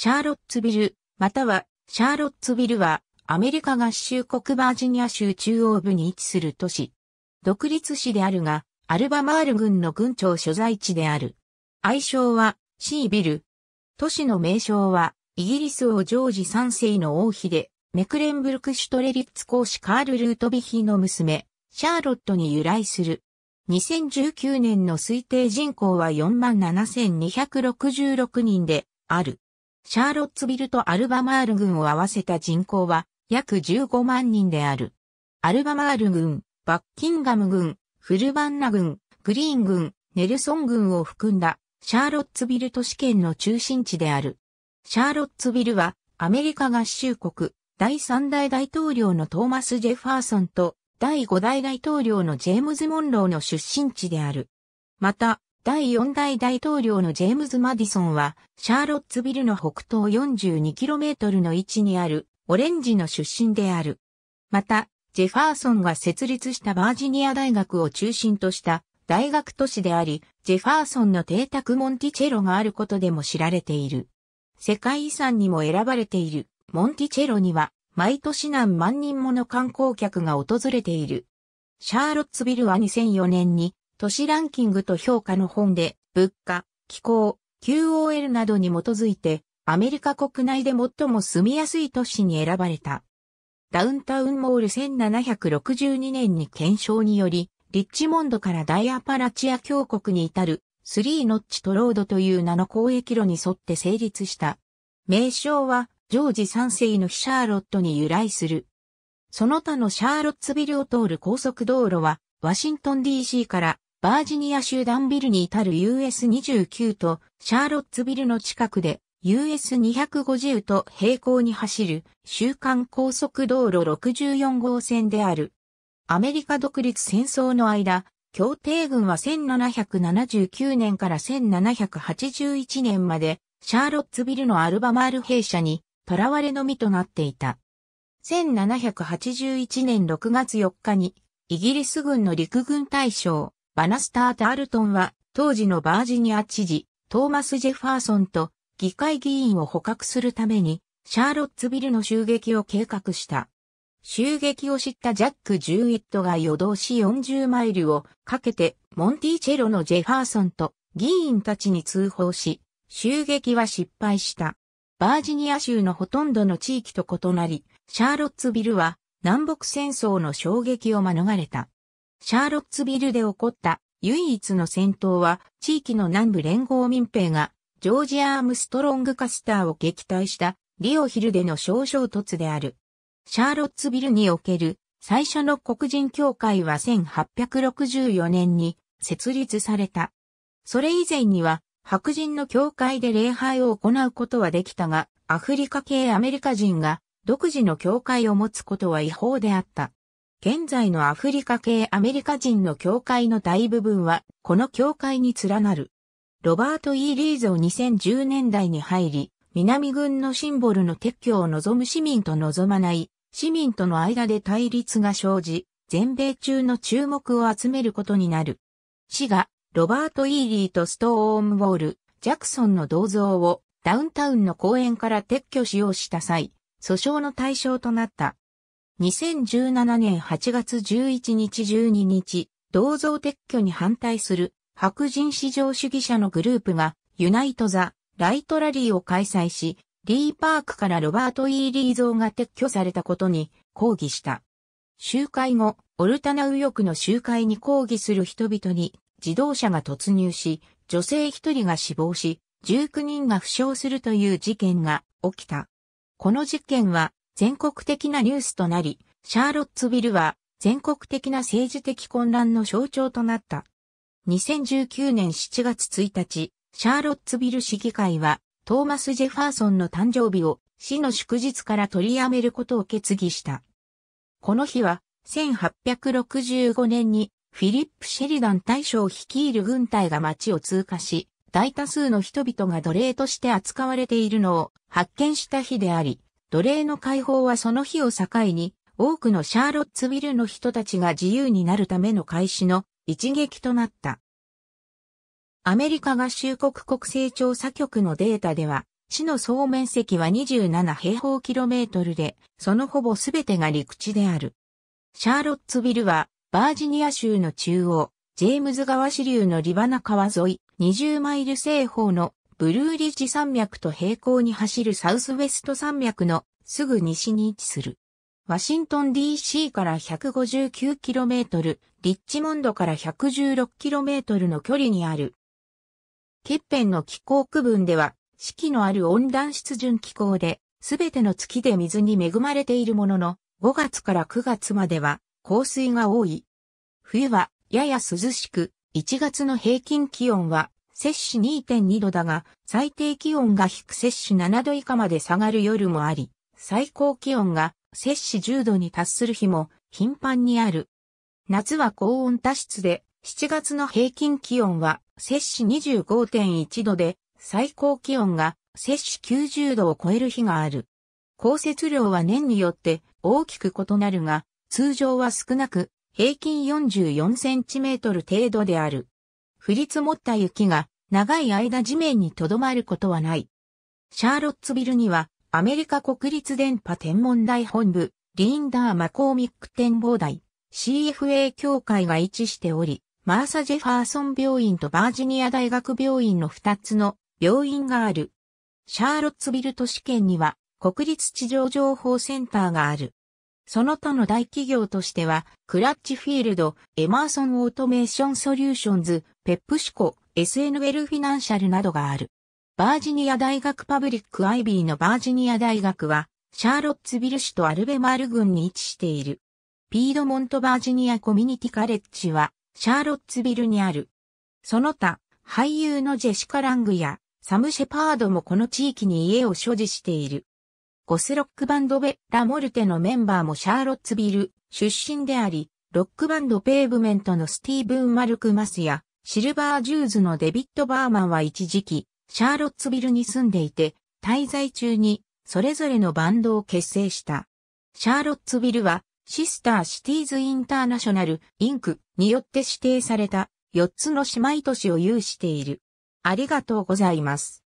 シャーロッツビル、またはシャーロッツビルはアメリカ合衆国バージニア州中央部に位置する都市。独立市であるが、アルバマール軍の軍庁所在地である。愛称はシービル。都市の名称はイギリス王ジョージ3世の王妃で、メクレンブルクシュトレリッツ公使カール・ルートビヒの娘、シャーロットに由来する。2019年の推定人口は47,266人である。シャーロッツビルとアルバマール軍を合わせた人口は約15万人である。アルバマール軍、バッキンガム軍、フルバンナ軍、グリーン軍、ネルソン軍を含んだシャーロッツビル都市圏の中心地である。シャーロッツビルはアメリカ合衆国第3代大統領のトーマス・ジェファーソンと第5代大統領のジェームズ・モンローの出身地である。また、第4代大統領のジェームズ・マディソンは、シャーロッツビルの北東 42km の位置にある、オレンジの出身である。また、ジェファーソンが設立したバージニア大学を中心とした大学都市であり、ジェファーソンの邸宅モンティチェロがあることでも知られている。世界遺産にも選ばれている、モンティチェロには、毎年何万人もの観光客が訪れている。シャーロッツビルは2004年に都市ランキングと評価の本で、物価、気候、QOL などに基づいて、アメリカ国内で最も住みやすい都市に選ばれた。ダウンタウンモール1762年に検証により、リッチモンドからダイアパラチア峡谷に至るスリーノッチトロードという名の交易路に沿って成立した。名称はジョージ3世のシャーロットに由来する。その他のシャーロッツビルを通る高速道路はワシントン DC からバージニア州ダンビルに至る US29 とシャーロッツビルの近くで US250 と並行に走る週間高速道路64号線である。アメリカ独立戦争の間、協定軍は1779年から1781年までシャーロッツビルのアルバマール兵舎に囚われのみとなっていた。1781年6月4日にイギリス軍の陸軍大将バナスター・タールトンは、当時のバージニア知事、トーマス・ジェファーソンと議会議員を捕獲するために、シャーロッツビルの襲撃を計画した。襲撃を知ったジャック・ジューイットが夜通し40マイルをかけて、モンティチェロのジェファーソンと議員たちに通報し、襲撃は失敗した。バージニア州のほとんどの地域と異なり、シャーロッツビルは南北戦争の衝撃を免れた。シャーロッツビルで起こった唯一の戦闘は地域の南部連合民兵がジョージ・アームストロング・カスターを撃退したリオヒルでの小衝突である。シャーロッツビルにおける最初の黒人協会は1864年に設立された。それ以前には白人の教会で礼拝を行うことはできたが、アフリカ系アメリカ人が独自の教会を持つことは違法であった。現在のアフリカ系アメリカ人の教会の大部分は、この教会に連なる。ロバート・イー・リーズを2010年代に入り、南軍のシンボルの撤去を望む市民と望まない、市民との間で対立が生じ、全米中の注目を集めることになる。市が、ロバート・イーリーとストーンウォール、ジャクソンの銅像をダウンタウンの公園から撤去しようした際、訴訟の対象となった。2017年8月11日12日、銅像撤去に反対する白人至上主義者のグループがユナイト・ザ・ライトラリーを開催し、リーパークからロバート・イーリー像が撤去されたことに抗議した。集会後、オルタナ右翼の集会に抗議する人々に自動車が突入し、女性一人が死亡し、19人が負傷するという事件が起きた。この事件は全国的なニュースとなり、シャーロッツビルは全国的な政治的混乱の象徴となった。2019年7月1日、シャーロッツビル市議会はトーマス・ジェファーソンの誕生日を市の祝日から取りやめることを決議した。この日は1865年にフィリップ・シェリダン大将を率いる軍隊が街を通過し、大多数の人々が奴隷として扱われているのを発見した日であり、奴隷の解放はその日を境に、多くのシャーロッツビルの人たちが自由になるための開始の一撃となった。アメリカ合衆国国勢調査局のデータでは、市の総面積は27平方キロメートルで、そのほぼすべてが陸地である。シャーロッツビルは、バージニア州の中央、ジェームズ川支流のリバナ川沿い、20マイル西方のブルーリッジ山脈と平行に走るサウスウェスト山脈のすぐ西に位置する。ワシントン DC から 159km、リッチモンドから 116km の距離にある。欠片の気候区分では、四季のある温暖湿潤気候で、すべての月で水に恵まれているものの、5月から9月までは降水が多い。冬はやや涼しく、1月の平均気温は摂氏2.2度だが、最低気温が低く摂氏7度以下まで下がる夜もあり、最高気温が摂氏10度に達する日も頻繁にある。夏は高温多湿で、7月の平均気温は摂氏25.1度で、最高気温が摂氏90度を超える日がある。降雪量は年によって大きく異なるが、通常は少なく、平均44センチメートル程度である。降り積もった雪が長い間地面に留まることはない。シャーロッツビルにはアメリカ国立電波天文台本部、リンダー・マコーミック展望台、CFA 協会が位置しており、マーサ・ジェファーソン病院とバージニア大学病院の2つの病院がある。シャーロッツビル都市圏には国立地上情報センターがある。その他の大企業としては、クラッチフィールド、エマーソンオートメーションソリューションズ、ペップシコ、SNL フィナンシャルなどがある。バージニア大学パブリックアイビーのバージニア大学は、シャーロッツビル市とアルベマール郡に位置している。ピードモントバージニアコミュニティカレッジは、シャーロッツビルにある。その他、俳優のジェシカ・ラングや、サム・シェパードもこの地域に家を所持している。ゴスロックバンドベ・ラ・モルテのメンバーもシャーロッツビル出身であり、ロックバンドペーブメントのスティーブン・マルクマスや、シルバー・ジューズのデビッド・バーマンは一時期、シャーロッツビルに住んでいて、滞在中に、それぞれのバンドを結成した。シャーロッツビルは、シスター・シティーズ・インターナショナル・インクによって指定された4つの姉妹都市を有している。ありがとうございます。